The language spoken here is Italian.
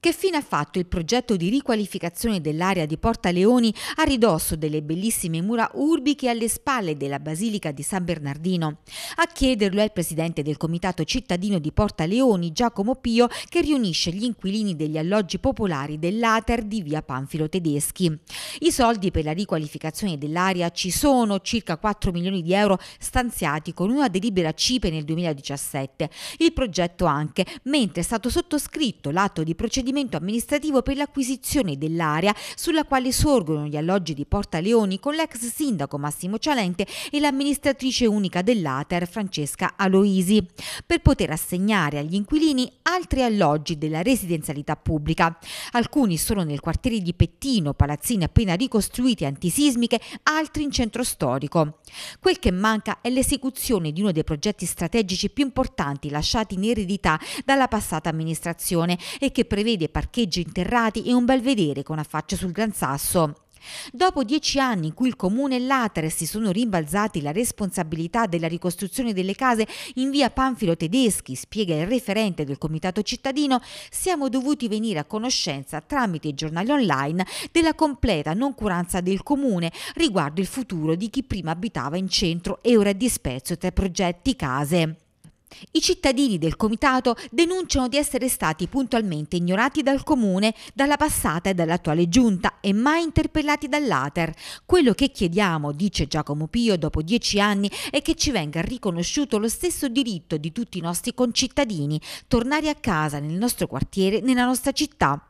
Che fine ha fatto il progetto di riqualificazione dell'area di Porta Leoni a ridosso delle bellissime mura urbiche alle spalle della Basilica di San Bernardino? A chiederlo è il presidente del Comitato Cittadino di Porta Leoni, Giacomo Pio, che riunisce gli inquilini degli alloggi popolari dell'Ater di via Panfilo Tedeschi. I soldi per la riqualificazione dell'area ci sono, circa 4 milioni di euro stanziati con una delibera CIPE nel 2017. Il progetto anche, mentre è stato sottoscritto l'atto di procedimento provvedimento amministrativo per l'acquisizione dell'area sulla quale sorgono gli alloggi di Porta Leoni con l'ex sindaco Massimo Cialente e l'amministratrice unica dell'Ater Francesca Aloisi, per poter assegnare agli inquilini altri alloggi della residenzialità pubblica. Alcuni sono nel quartiere di Pettino, palazzini appena ricostruiti antisismiche, altri in centro storico. Quel che manca è l'esecuzione di uno dei progetti strategici più importanti lasciati in eredità dalla passata amministrazione e che prevede dei parcheggi interrati e un belvedere con affaccio sul Gran Sasso. Dopo dieci anni in cui il comune e l'Atere si sono rimbalzati la responsabilità della ricostruzione delle case in via Panfilo Tedeschi, spiega il referente del comitato cittadino, siamo dovuti venire a conoscenza tramite i giornali online della completa noncuranza del comune riguardo il futuro di chi prima abitava in centro e ora è disperso tra progetti case. I cittadini del comitato denunciano di essere stati puntualmente ignorati dal comune, dalla passata e dall'attuale giunta e mai interpellati dall'Ater. Quello che chiediamo, dice Giacomo Pio dopo dieci anni, è che ci venga riconosciuto lo stesso diritto di tutti i nostri concittadini, tornare a casa nel nostro quartiere, nella nostra città.